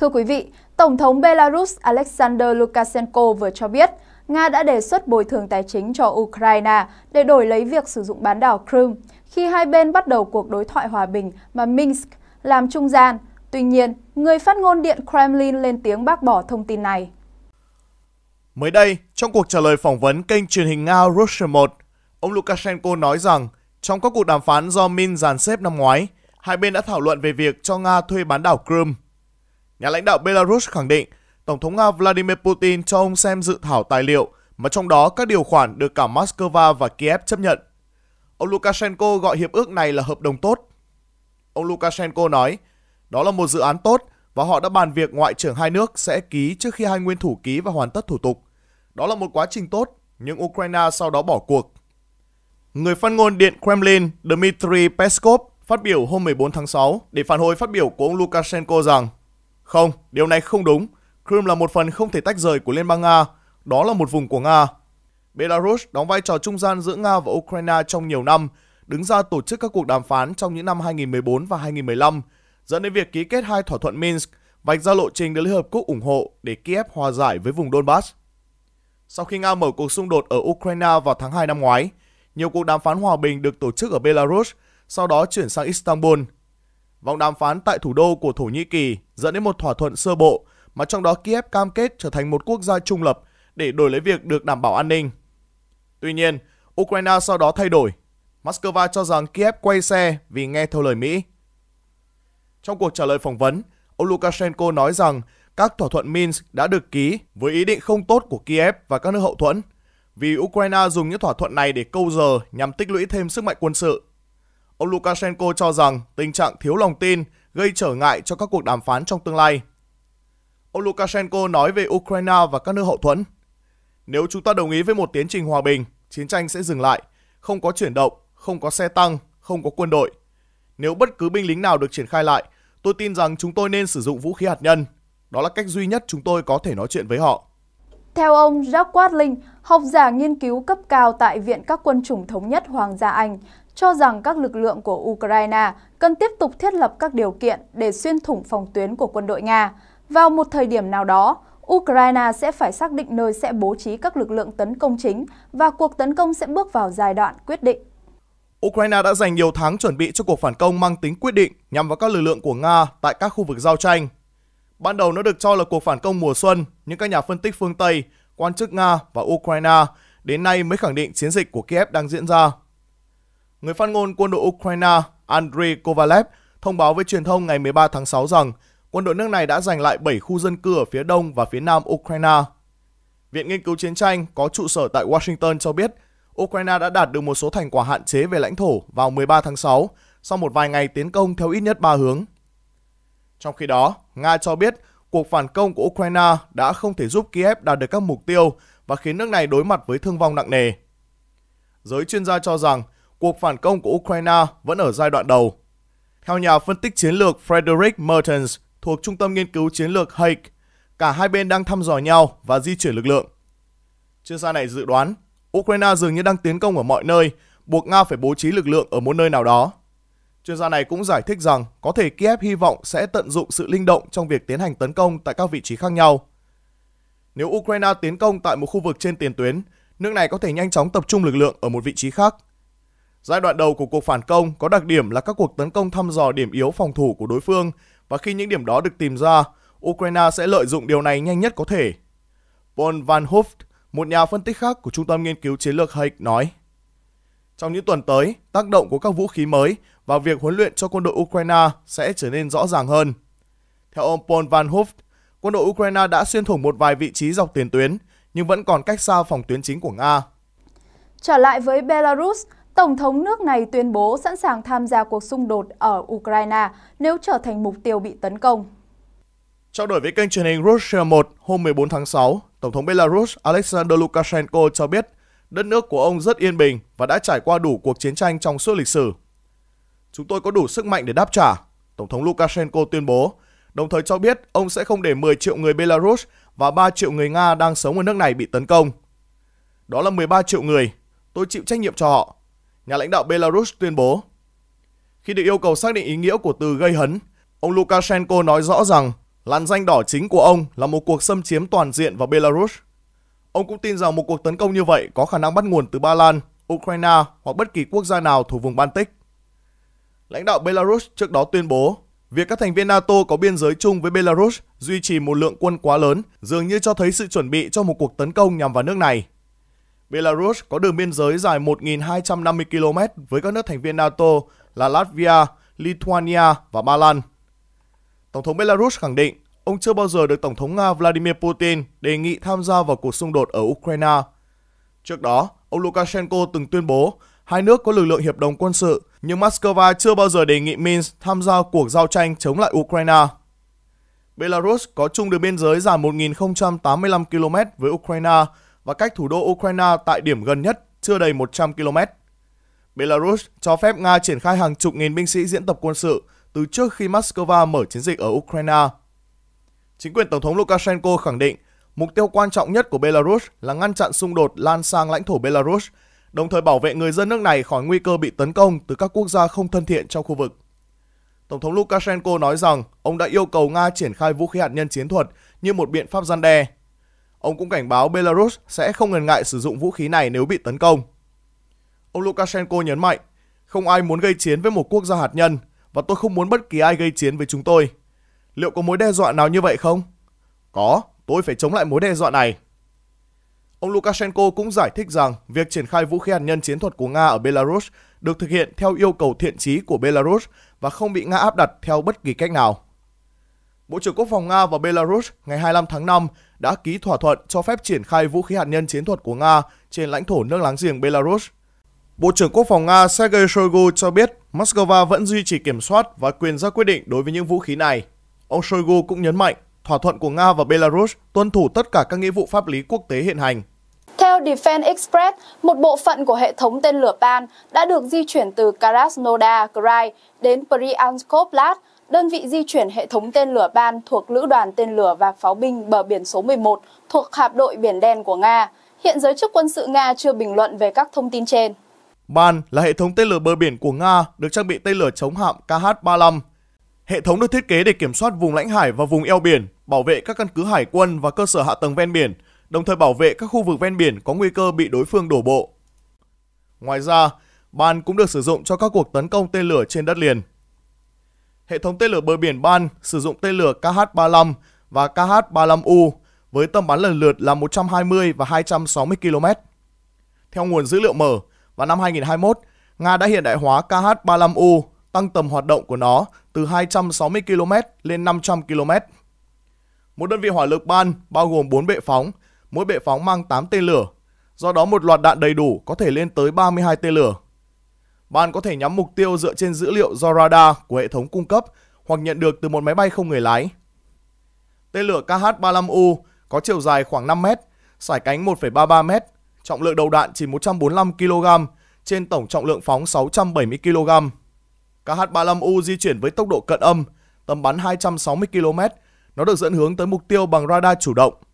Thưa quý vị, Tổng thống Belarus Alexander Lukashenko vừa cho biết Nga đã đề xuất bồi thường tài chính cho Ukraine để đổi lấy việc sử dụng bán đảo Crimea khi hai bên bắt đầu cuộc đối thoại hòa bình mà Minsk làm trung gian. Tuy nhiên, người phát ngôn Điện Kremlin lên tiếng bác bỏ thông tin này. Mới đây, trong cuộc trả lời phỏng vấn kênh truyền hình Nga Russia 1, ông Lukashenko nói rằng trong các cuộc đàm phán do Minsk dàn xếp năm ngoái, hai bên đã thảo luận về việc cho Nga thuê bán đảo Crimea. Nhà lãnh đạo Belarus khẳng định Tổng thống Nga Vladimir Putin cho ông xem dự thảo tài liệu mà trong đó các điều khoản được cả Moscow và Kiev chấp nhận. Ông Lukashenko gọi hiệp ước này là hợp đồng tốt. Ông Lukashenko nói, đó là một dự án tốt và họ đã bàn việc ngoại trưởng hai nước sẽ ký trước khi hai nguyên thủ ký và hoàn tất thủ tục. Đó là một quá trình tốt, nhưng Ukraine sau đó bỏ cuộc. Người phát ngôn Điện Kremlin Dmitry Peskov phát biểu hôm 14 tháng 6 để phản hồi phát biểu của ông Lukashenko rằng không, điều này không đúng. Crimea là một phần không thể tách rời của Liên bang Nga, đó là một vùng của Nga. Belarus đóng vai trò trung gian giữa Nga và Ukraine trong nhiều năm, đứng ra tổ chức các cuộc đàm phán trong những năm 2014 và 2015, dẫn đến việc ký kết hai thỏa thuận Minsk, vạch ra lộ trình để Liên Hợp Quốc ủng hộ để Kiev hòa giải với vùng Donbass. Sau khi Nga mở cuộc xung đột ở Ukraine vào tháng 2 năm ngoái, nhiều cuộc đàm phán hòa bình được tổ chức ở Belarus, sau đó chuyển sang Istanbul – Vòng đàm phán tại thủ đô của Thổ Nhĩ Kỳ dẫn đến một thỏa thuận sơ bộ mà trong đó Kiev cam kết trở thành một quốc gia trung lập để đổi lấy việc được đảm bảo an ninh. Tuy nhiên, Ukraine sau đó thay đổi. Moscow cho rằng Kiev quay xe vì nghe theo lời Mỹ. Trong cuộc trả lời phỏng vấn, ông Lukashenko nói rằng các thỏa thuận Minsk đã được ký với ý định không tốt của Kiev và các nước hậu thuẫn, vì Ukraine dùng những thỏa thuận này để câu giờ nhằm tích lũy thêm sức mạnh quân sự ông Lukashenko cho rằng tình trạng thiếu lòng tin gây trở ngại cho các cuộc đàm phán trong tương lai. Ông Lukashenko nói về Ukraine và các nước hậu thuẫn. Nếu chúng ta đồng ý với một tiến trình hòa bình, chiến tranh sẽ dừng lại, không có chuyển động, không có xe tăng, không có quân đội. Nếu bất cứ binh lính nào được triển khai lại, tôi tin rằng chúng tôi nên sử dụng vũ khí hạt nhân. Đó là cách duy nhất chúng tôi có thể nói chuyện với họ. Theo ông Jack Watling, Học giả nghiên cứu cấp cao tại Viện các quân chủng thống nhất Hoàng gia Anh cho rằng các lực lượng của Ukraine cần tiếp tục thiết lập các điều kiện để xuyên thủng phòng tuyến của quân đội Nga. Vào một thời điểm nào đó, Ukraine sẽ phải xác định nơi sẽ bố trí các lực lượng tấn công chính và cuộc tấn công sẽ bước vào giai đoạn quyết định. Ukraine đã dành nhiều tháng chuẩn bị cho cuộc phản công mang tính quyết định nhằm vào các lực lượng của Nga tại các khu vực giao tranh. Ban đầu nó được cho là cuộc phản công mùa xuân, nhưng các nhà phân tích phương Tây quan chức Nga và Ukraine đến nay mới khẳng định chiến dịch của Kiev đang diễn ra. Người phát ngôn quân đội Ukraine Andriy Kovalev thông báo với truyền thông ngày 13 tháng 6 rằng quân đội nước này đã giành lại 7 khu dân cư ở phía đông và phía nam Ukraine. Viện Nghiên cứu Chiến tranh có trụ sở tại Washington cho biết Ukraine đã đạt được một số thành quả hạn chế về lãnh thổ vào 13 tháng 6 sau một vài ngày tiến công theo ít nhất 3 hướng. Trong khi đó, Nga cho biết cuộc phản công của Ukraine đã không thể giúp Kiev đạt được các mục tiêu và khiến nước này đối mặt với thương vong nặng nề. Giới chuyên gia cho rằng cuộc phản công của Ukraine vẫn ở giai đoạn đầu. Theo nhà phân tích chiến lược Frederick Mertens thuộc Trung tâm Nghiên cứu Chiến lược Hague, cả hai bên đang thăm dò nhau và di chuyển lực lượng. Chuyên gia này dự đoán Ukraine dường như đang tiến công ở mọi nơi, buộc Nga phải bố trí lực lượng ở một nơi nào đó. Chuyên gia này cũng giải thích rằng có thể Kiev hy vọng sẽ tận dụng sự linh động trong việc tiến hành tấn công tại các vị trí khác nhau. Nếu Ukraine tiến công tại một khu vực trên tiền tuyến, nước này có thể nhanh chóng tập trung lực lượng ở một vị trí khác. Giai đoạn đầu của cuộc phản công có đặc điểm là các cuộc tấn công thăm dò điểm yếu phòng thủ của đối phương và khi những điểm đó được tìm ra, Ukraine sẽ lợi dụng điều này nhanh nhất có thể. Paul Van Hooft, một nhà phân tích khác của Trung tâm Nghiên cứu Chiến lược Hague nói. Trong những tuần tới, tác động của các vũ khí mới và việc huấn luyện cho quân đội Ukraine sẽ trở nên rõ ràng hơn. Theo ông Paul Van Hoof, quân đội Ukraine đã xuyên thủng một vài vị trí dọc tiền tuyến, nhưng vẫn còn cách xa phòng tuyến chính của Nga. Trở lại với Belarus, Tổng thống nước này tuyên bố sẵn sàng tham gia cuộc xung đột ở Ukraine nếu trở thành mục tiêu bị tấn công. Trao đổi với kênh truyền hình Russia 1 hôm 14 tháng 6, Tổng thống Belarus Alexander Lukashenko cho biết đất nước của ông rất yên bình và đã trải qua đủ cuộc chiến tranh trong suốt lịch sử. Chúng tôi có đủ sức mạnh để đáp trả, Tổng thống Lukashenko tuyên bố, đồng thời cho biết ông sẽ không để 10 triệu người Belarus và 3 triệu người Nga đang sống ở nước này bị tấn công. Đó là 13 triệu người, tôi chịu trách nhiệm cho họ, nhà lãnh đạo Belarus tuyên bố. Khi được yêu cầu xác định ý nghĩa của từ gây hấn, ông Lukashenko nói rõ rằng làn danh đỏ chính của ông là một cuộc xâm chiếm toàn diện vào Belarus. Ông cũng tin rằng một cuộc tấn công như vậy có khả năng bắt nguồn từ Ba Lan, Ukraine hoặc bất kỳ quốc gia nào thuộc vùng Baltic. Lãnh đạo Belarus trước đó tuyên bố, việc các thành viên NATO có biên giới chung với Belarus duy trì một lượng quân quá lớn dường như cho thấy sự chuẩn bị cho một cuộc tấn công nhằm vào nước này. Belarus có đường biên giới dài 1.250 km với các nước thành viên NATO là Latvia, Lithuania và Ba Lan. Tổng thống Belarus khẳng định ông chưa bao giờ được Tổng thống Nga Vladimir Putin đề nghị tham gia vào cuộc xung đột ở Ukraine. Trước đó, ông Lukashenko từng tuyên bố hai nước có lực lượng hiệp đồng quân sự, nhưng Moscow chưa bao giờ đề nghị Minsk tham gia cuộc giao tranh chống lại Ukraine. Belarus có chung đường biên giới dài 1.085 km với Ukraine và cách thủ đô Ukraine tại điểm gần nhất chưa đầy 100 km. Belarus cho phép Nga triển khai hàng chục nghìn binh sĩ diễn tập quân sự từ trước khi Moscow mở chiến dịch ở Ukraine. Chính quyền Tổng thống Lukashenko khẳng định mục tiêu quan trọng nhất của Belarus là ngăn chặn xung đột lan sang lãnh thổ Belarus – đồng thời bảo vệ người dân nước này khỏi nguy cơ bị tấn công từ các quốc gia không thân thiện trong khu vực. Tổng thống Lukashenko nói rằng ông đã yêu cầu Nga triển khai vũ khí hạt nhân chiến thuật như một biện pháp gian đe. Ông cũng cảnh báo Belarus sẽ không ngần ngại sử dụng vũ khí này nếu bị tấn công. Ông Lukashenko nhấn mạnh, không ai muốn gây chiến với một quốc gia hạt nhân và tôi không muốn bất kỳ ai gây chiến với chúng tôi. Liệu có mối đe dọa nào như vậy không? Có, tôi phải chống lại mối đe dọa này. Ông Lukashenko cũng giải thích rằng việc triển khai vũ khí hạt nhân chiến thuật của Nga ở Belarus được thực hiện theo yêu cầu thiện trí của Belarus và không bị Nga áp đặt theo bất kỳ cách nào. Bộ trưởng Quốc phòng Nga và Belarus ngày 25 tháng 5 đã ký thỏa thuận cho phép triển khai vũ khí hạt nhân chiến thuật của Nga trên lãnh thổ nước láng giềng Belarus. Bộ trưởng Quốc phòng Nga Sergei Shoigu cho biết Moscow vẫn duy trì kiểm soát và quyền ra quyết định đối với những vũ khí này. Ông Shoigu cũng nhấn mạnh thỏa thuận của Nga và Belarus tuân thủ tất cả các nghĩa vụ pháp lý quốc tế hiện hành Defense Express, một bộ phận của hệ thống tên lửa PAN, đã được di chuyển từ Krasnodar Krai đến Priyanskoplat, đơn vị di chuyển hệ thống tên lửa PAN thuộc Lữ đoàn Tên lửa và Pháo binh Bờ biển số 11 thuộc Hạm đội Biển đen của Nga. Hiện giới chức quân sự Nga chưa bình luận về các thông tin trên. Pan là hệ thống tên lửa bờ biển của Nga được trang bị tên lửa chống hạm KH-35. Hệ thống được thiết kế để kiểm soát vùng lãnh hải và vùng eo biển, bảo vệ các căn cứ hải quân và cơ sở hạ tầng ven biển, đồng thời bảo vệ các khu vực ven biển có nguy cơ bị đối phương đổ bộ. Ngoài ra, Ban cũng được sử dụng cho các cuộc tấn công tên lửa trên đất liền. Hệ thống tên lửa bờ biển Ban sử dụng tên lửa KH-35 và KH-35U với tầm bắn lần lượt là 120 và 260 km. Theo nguồn dữ liệu mở, vào năm 2021, Nga đã hiện đại hóa KH-35U, tăng tầm hoạt động của nó từ 260 km lên 500 km. Một đơn vị hỏa lực ban bao gồm 4 bệ phóng, mỗi bệ phóng mang 8 tên lửa, do đó một loạt đạn đầy đủ có thể lên tới 32 tên lửa. Bạn có thể nhắm mục tiêu dựa trên dữ liệu do radar của hệ thống cung cấp hoặc nhận được từ một máy bay không người lái. Tên lửa KH-35U có chiều dài khoảng 5 m, sải cánh 1,33 m, trọng lượng đầu đạn chỉ 145 kg trên tổng trọng lượng phóng 670 kg. KH-35U di chuyển với tốc độ cận âm, tầm bắn 260 km. Nó được dẫn hướng tới mục tiêu bằng radar chủ động.